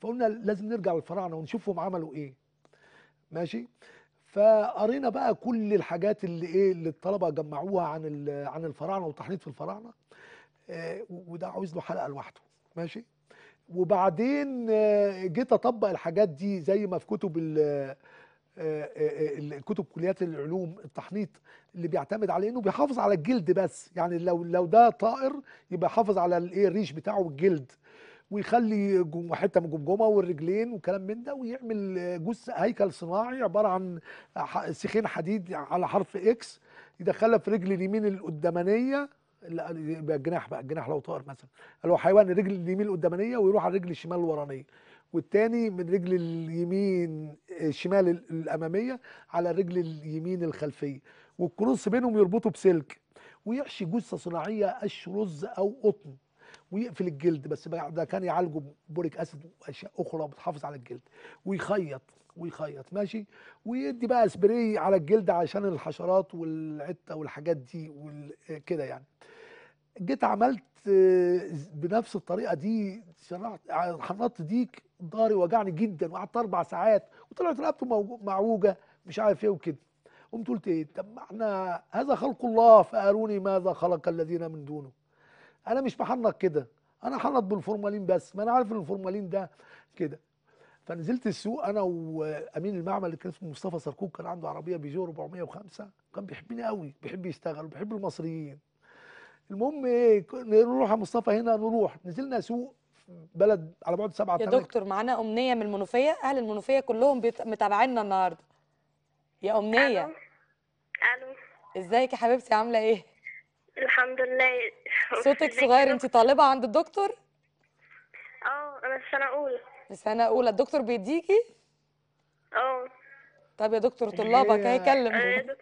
S2: فقلنا لازم نرجع للفراعنه ونشوفهم عملوا ايه ماشي فقرينا بقى كل الحاجات اللي ايه اللي الطلبه جمعوها عن عن الفراعنه وتحنيط في الفراعنه آه، وده عاوز له حلقه لوحده ماشي وبعدين آه، جيت اطبق الحاجات دي زي ما في كتب آه، آه، آه، كتب كليات العلوم التحنيط اللي بيعتمد على انه بيحافظ على الجلد بس يعني لو لو ده طائر يبقى يحافظ على الايه الريش بتاعه والجلد ويخلي حته من الجمجمه والرجلين وكلام من ده ويعمل جزء هيكل صناعي عباره عن سيخين حديد على حرف اكس يدخلها في رجل اليمين القدامانيه يبقى الجناح بقى الجناح لو طائر مثلا لو حيوان الرجل اليمين القدامانيه ويروح على الرجل الشمال الورانيه والتاني من رجل اليمين آه، الشمال الاماميه على رجل اليمين الخلفيه والكروس بينهم يربطه بسلك ويحشي جثه صناعيه قش رز او قطن ويقفل الجلد بس ده كان يعالجه بوريك اسيد واشياء اخرى بتحافظ على الجلد ويخيط ويخيط ماشي ويدي بقى سبراي على الجلد عشان الحشرات والعته والحاجات دي وكده آه، يعني جيت عملت آه، بنفس الطريقه دي شرحت حنطت ديك ضهري وجعني جدا وقعدت اربع ساعات وطلعت رقبته معوجه مش عارف ايه وكده قمت قلت ايه طب ما احنا هذا خلق الله فاروني ماذا خلق الذين من دونه انا مش محنط كده انا حنط بالفورمالين بس ما انا عارف ان الفورمالين ده كده فنزلت السوق انا وامين المعمل اللي كان اسمه مصطفى سركوك كان عنده عربيه بيجو 405 كان بيحبني قوي بيحب يشتغل وبيحب المصريين المهم ايه نروح يا مصطفى هنا نروح نزلنا سوق بلد على بعد سبعة يا دكتور
S1: معانا امنيه من المنوفيه اهل المنوفيه كلهم متابعينا النهارده يا امنيه الو الو ازيك يا حبيبتي عامله ايه
S2: الحمد لله صوتك صغير
S1: انت طالبه عند الدكتور اه انا في سنه اولى في سنه اولى الدكتور بيديكي
S2: اه طب يا دكتور إيه، طلابك اهي كلم آه، آه،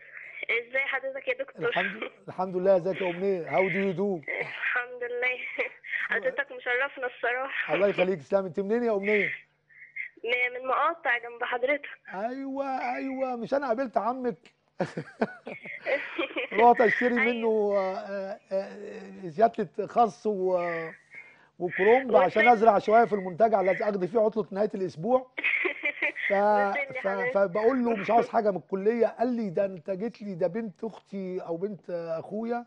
S2: ازاي حضرتك يا دكتور الحمد الحمد لله ازيك يا امنيه هاو دو يو دو الحمد لله حضرتك مشرفنا الصراحه الله يخليك تسلم انت منين يا امنيه من مقاطع جنب حضرتك ايوه ايوه مش انا قابلت عمك رحت اشتري أيوة. منه آه، آه، آه، زياده خص و وكرومب عشان ازرع شويه في المنتجع اللي اخذ فيه عطله نهايه الاسبوع ف... ف... فبقول له مش عاوز حاجه من الكليه قال لي ده انت جيت لي ده بنت اختي او بنت اخويا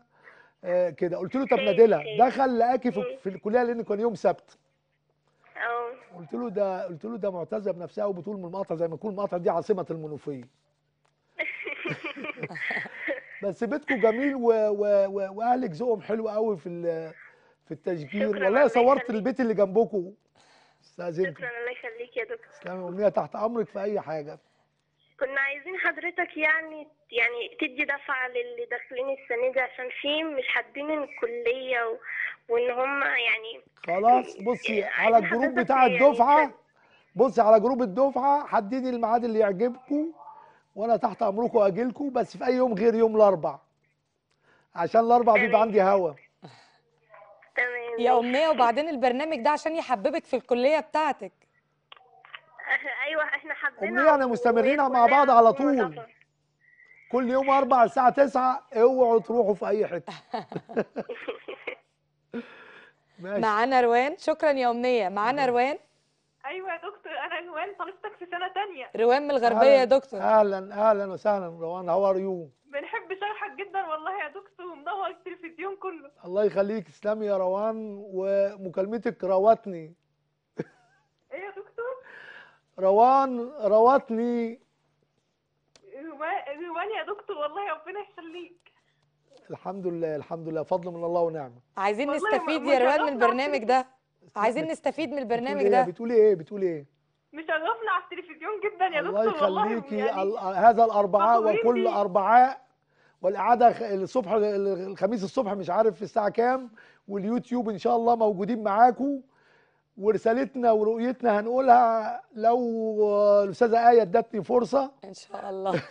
S2: آه كده قلت له طب نادله دخل لقاكي في, في الكليه لان كان يوم سبت اه قلت له ده قلت له ده معتزه بنفسها وبتقول من المقطع زي ما تكون المقطع دي عاصمه المنوفيه بس بيتكم جميل و... و... و... واهلك ذوقهم حلو قوي في ال... في التشجير والله صورت البيت اللي جنبكم استاذنكم شكرا
S1: الله يخليك يا دكتور
S2: تسلمي امنيه تحت امرك في اي حاجه كنا عايزين حضرتك يعني يعني تدي دفعة للي داخلين السنة دي عشان في مش حدين الكلية و... وإن هم يعني خلاص بصي يعني على الجروب بتاع يعني الدفعة يعني بصي على جروب الدفعة حددي الميعاد اللي يعجبكم وأنا تحت أمركم أجيلكم بس في أي يوم غير يوم الأربع عشان الأربع بيبقى عندي هوا
S1: تمام يا أمنية وبعدين البرنامج ده عشان يحببك في الكلية بتاعتك
S2: ايوه احنا حبينا امنيه يعني احنا مستمرين مع بعض على طول كل يوم اربع الساعه 9 اوعوا تروحوا في اي حته ماشي
S1: معانا روان شكرا يا امنيه معانا روان ايوه يا دكتور انا روان طالبتك في سنه ثانيه روان من الغربيه يا دكتور
S2: اهلا اهلا وسهلا روان هاو ار يو
S1: بنحب شرحك جدا والله يا دكتور ومنور التلفزيون كله
S2: الله يخليك تسلمي يا روان ومكالمتك روتني روان روتني
S1: روان يا دكتور والله ربنا يخليك
S2: الحمد لله الحمد لله فضل من الله ونعمه
S1: عايزين نستفيد يا روان من البرنامج ده
S2: عايزين نستفيد
S1: من البرنامج إيه؟ ده
S2: بتقولي ايه بتقولي ايه
S1: مشرفنا على التلفزيون
S2: جدا يا دكتور والله يخليكي يعني هذا الاربعاء وكل اربعاء والاعاده الصبح الخميس الصبح مش عارف في الساعه كام واليوتيوب ان شاء الله موجودين معاكم ورسالتنا ورؤيتنا هنقولها لو الاستاذه ايه ادتني فرصه ان شاء الله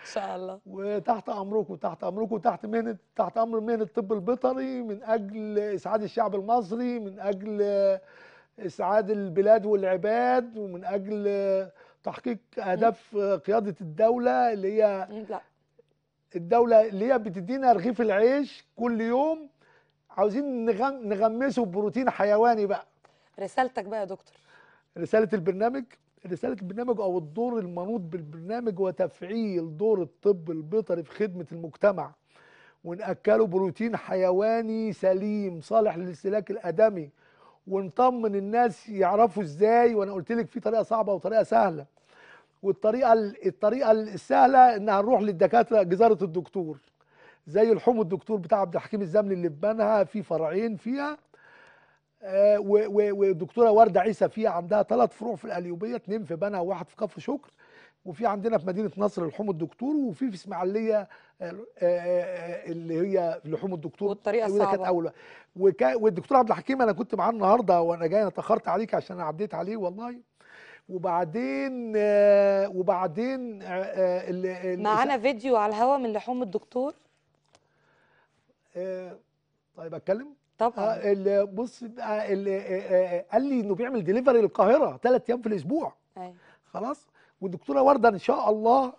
S2: ان شاء الله وتحت امركم تحت امركم تحت مهنه تحت امر مهنه الطب البيطري من اجل اسعاد الشعب المصري من اجل اسعاد البلاد والعباد ومن اجل تحقيق اهداف قياده الدوله اللي هي لا. الدوله اللي هي بتدينا رغيف العيش كل يوم عاوزين نغمسه بروتين حيواني بقى رسالتك بقى يا دكتور رسالة البرنامج رسالة البرنامج أو الدور المنوط بالبرنامج وتفعيل دور الطب البيطري في خدمة المجتمع ونأكله بروتين حيواني سليم صالح للاستهلاك الأدمي ونطمن الناس يعرفوا ازاي وانا قلت لك في طريقه صعبه وطريقه سهله والطريقه الطريقه السهله ان هنروح للدكاتره جزاره الدكتور زي الحوم الدكتور بتاع عبد الحكيم الزملي اللي بنها في فرعين فيها آه، ودكتوره ورده عيسى في عندها ثلاث فروع في الاليوبيه اثنين في بنها وواحد في كفر شكر وفي عندنا في مدينه نصر لحوم الدكتور وفي في اسماعيليه آه، آه، اللي هي لحوم الدكتور والطريقه الصعبه كانت اول وكا والدكتور عبد الحكيم انا كنت معاه النهارده وانا جاي انا اتاخرت عليك عشان انا عديت عليه والله وبعدين وبعدين معانا
S1: فيديو على الهوا من لحوم الدكتور
S2: طيب اتكلم طبعا آه، اللي بص اللي آه، آه، قال لي انه بيعمل ديليفري للقاهره ثلاث ايام في الاسبوع أي. أيوة. خلاص والدكتوره ورده ان شاء الله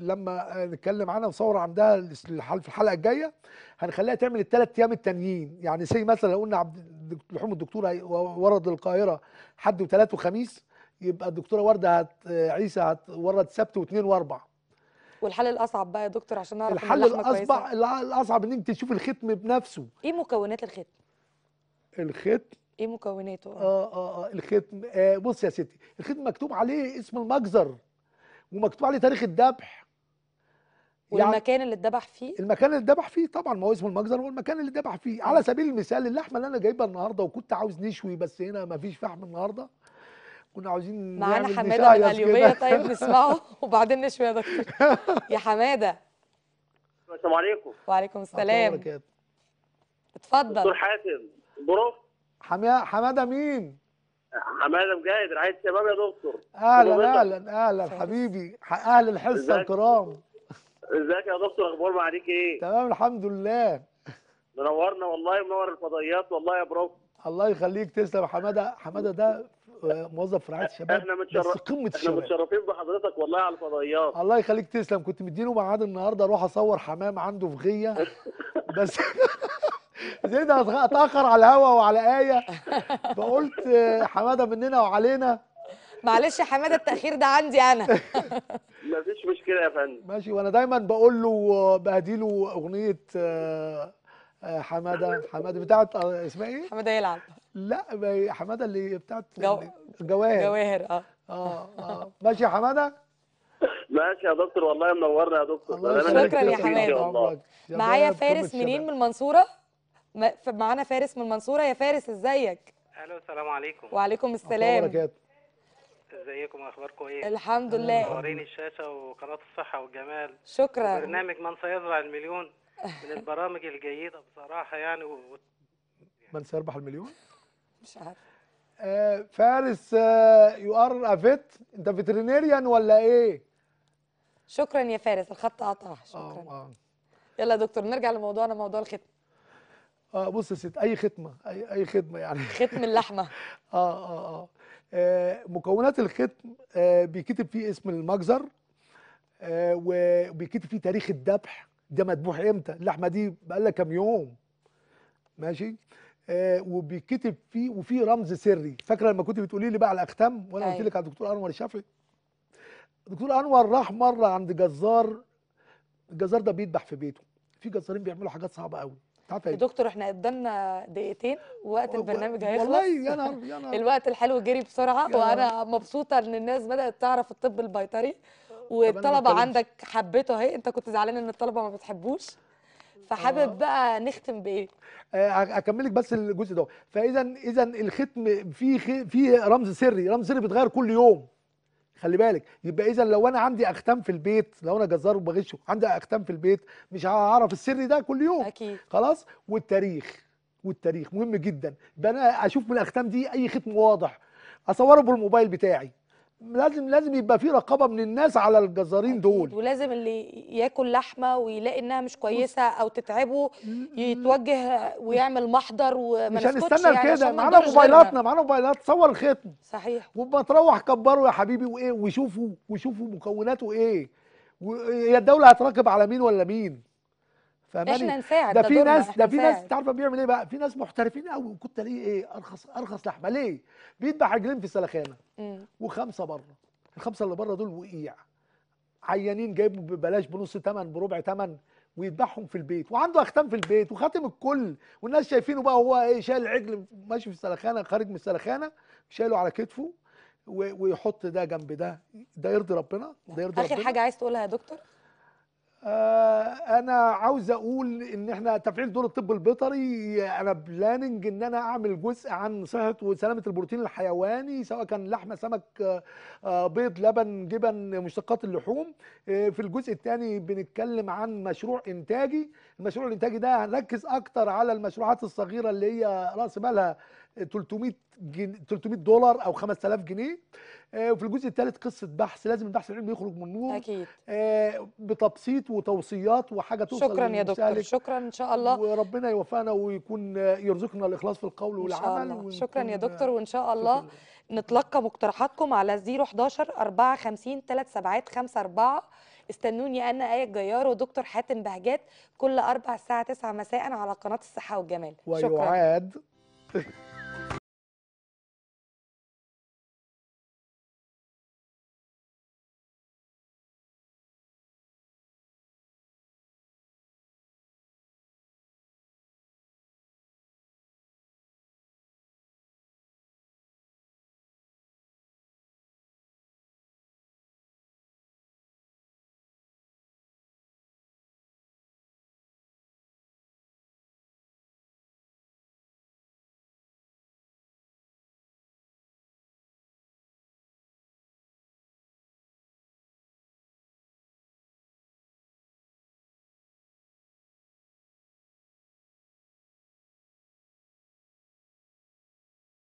S2: لما نتكلم عنها وصور عندها في الحلقه الجايه هنخليها تعمل الثلاث ايام التانيين يعني زي مثلا لو قلنا عبد لحوم الدكتوره ورد القاهره حد وثلاث وخميس يبقى الدكتوره ورده هت عيسى هتورد سبت واثنين واربع
S1: والحل الاصعب بقى يا دكتور عشان نعرف الحل الاصعب
S2: الاصعب ان انت تشوف الختم بنفسه
S1: ايه مكونات الختم الختم ايه مكوناته اه اه اه
S2: الختم آه بص يا ستي الختم مكتوب عليه اسم المجزر ومكتوب عليه تاريخ الذبح يعني والمكان
S1: يعني اللي اتذبح فيه
S2: المكان اللي اتذبح فيه طبعا ما هو اسم المجزر هو المكان اللي اتذبح فيه على سبيل المثال اللحمه اللي انا جايبها النهارده وكنت عاوز نشوي بس هنا ما فيش فحم النهارده كنا عاوزين معانا حماده من اليوميه طيب نسمعه
S1: وبعدين نشوي يا دكتور يا حماده السلام
S2: عليكم وعليكم السلام اتفضل دكتور حاتم برو حماده حماده مين؟ حماده مجاهد رعايه الشباب يا دكتور اهلا اهلا اهلا حبيبي اهل الحصه الكرام ازيك يا دكتور اخبار عليك ايه؟ تمام الحمد لله منورنا والله منور الفضائيات والله يا برو الله يخليك تسلم حماده حماده ده آه، موظف في رعايه الشباب احنا متشرف احنا متشرفين بحضرتك والله على الفضائيات الله يخليك تسلم كنت مديله ميعاد النهارده اروح اصور حمام عنده في غيه بس زيد اتاخر على الهوا وعلى ايه فقلت حماده مننا وعلينا معلش يا حماده التاخير ده عندي انا مفيش مشكله يا فندم ماشي وانا دايما بقول له بهديله اغنيه آه، آه، حماده حماده بتاعت آه، اسمها ايه؟ حماده يلعب لا حماده اللي بتاعت جو... جواهر جواهر اه اه اه ماشي يا حماده ماشي يا دكتور والله منورنا يا دكتور شكرا يا حماده معايا فارس منين
S1: من المنصوره؟ معانا فارس من المنصوره يا فارس ازيك الو السلام عليكم وعليكم السلام وبركاته ازيكم اخباركم ايه الحمد لله منورين الشاشه وقناه الصحه والجمال شكرا برنامج من سيزرع المليون من البرامج الجيده بصراحه يعني و...
S2: من سيربح المليون مش عارف آه فارس يو ار افيت انت فيترينيريان ولا ايه
S1: شكرا يا فارس الخط قطع شكرا آه آه. يلا يا دكتور نرجع لموضوعنا موضوع الختم
S2: اه بص يا ست اي ختمه اي اي خدمه يعني ختم اللحمه اه اه اه آه، مكونات الختم آه، بيكتب فيه اسم المجزر آه، وبيكتب فيه تاريخ الذبح ده مذبوح امتى اللحمه دي بقالها كام يوم ماشي آه، وبيكتب فيه وفيه رمز سري فاكره لما كنت بتقولي لي بقى على الاختام وانا قلت أيوة. لك على الدكتور انور الشافعي دكتور انور راح مره عند جزار الجزار ده بيذبح في بيته في جزارين بيعملوا حاجات صعبه قوي يا إيه؟
S1: دكتور احنا قدامنا دقيقتين وقت البرنامج هيخلص والله يا نهار يا نهار الوقت الحلو جري بسرعه وانا مبسوطه ان الناس بدات تعرف الطب البيطري والطلبه عندك حبيته اهي انت كنت زعلان ان الطلبه ما بتحبوش فحابب آه. بقى نختم بايه؟
S2: آه اكملك بس الجزء ده فاذا اذا الختم في في رمز سري رمز سري بيتغير كل يوم خلي بالك يبقى اذا لو انا عندي اختام في البيت لو انا جزار وبغشه عندي اختام في البيت مش هعرف السر ده كل يوم أكيد. خلاص والتاريخ والتاريخ مهم جدا يبقى انا اشوف من الاختام دي اي ختم واضح اصوره بالموبايل بتاعي لازم لازم يبقى في رقابه من الناس على الجزارين دول
S1: ولازم اللي ياكل لحمه ويلاقي انها مش كويسه او تتعبه يتوجه ويعمل محضر وما مش هنستنى يعني كده معانا موبايلاتنا
S2: معانا موبايلات صور الختم صحيح وما تروح كبره يا حبيبي وايه وشوفوا وشوفوا مكوناته ايه هي الدوله هتراقب على مين ولا مين فاهماني احنا نساعد ده, في ناس ده في ناس انت عارفه بيعمل ايه بقى في ناس محترفين قوي وكنت الاقي ايه ارخص ارخص لحمه ليه بيدبح رجلين في السلخانه وخمسه بره الخمسه اللي بره دول وقيع عيانين جايبهم ببلاش بنص ثمن بربع ثمن ويذبحهم في البيت وعنده اختام في البيت وخاتم الكل والناس شايفينه بقى هو ايه شايل العجل ماشي في السلخانه خارج من السلخانه شايله على كتفه ويحط ده جنب ده ده يرضي ربنا ده يرضي اخر ربنا.
S1: حاجه عايز تقولها يا دكتور
S2: آه، انا عاوز اقول ان احنا تفعيل دور الطب البيطري انا بلاننج ان انا اعمل جزء عن صحه وسلامه البروتين الحيواني سواء كان لحمه سمك آه، آه، بيض لبن جبن مشتقات اللحوم في الجزء الثاني بنتكلم عن مشروع انتاجي المشروع الانتاجي ده هنركز اكتر على المشروعات الصغيره اللي هي راس مالها 300 جن... 300 دولار او 5000 جنيه آه، وفي الجزء الثالث قصه بحث لازم البحث العلمي يخرج من النور اكيد آه، بتبسيط وتوصيات وحاجه توصل شكرا يا دكتور شكرا ان شاء الله وربنا يوفقنا ويكون آه، يرزقنا الاخلاص في القول والعمل إن شاء الله. شكرا يا دكتور وان
S1: شاء الله نتلقى مقترحاتكم على 011
S2: 54
S1: 54 استنوني انا ايه الجيار ودكتور حاتم بهجات كل اربع الساعه 9 مساء على قناه الصحه والجمال ويعاد
S2: you.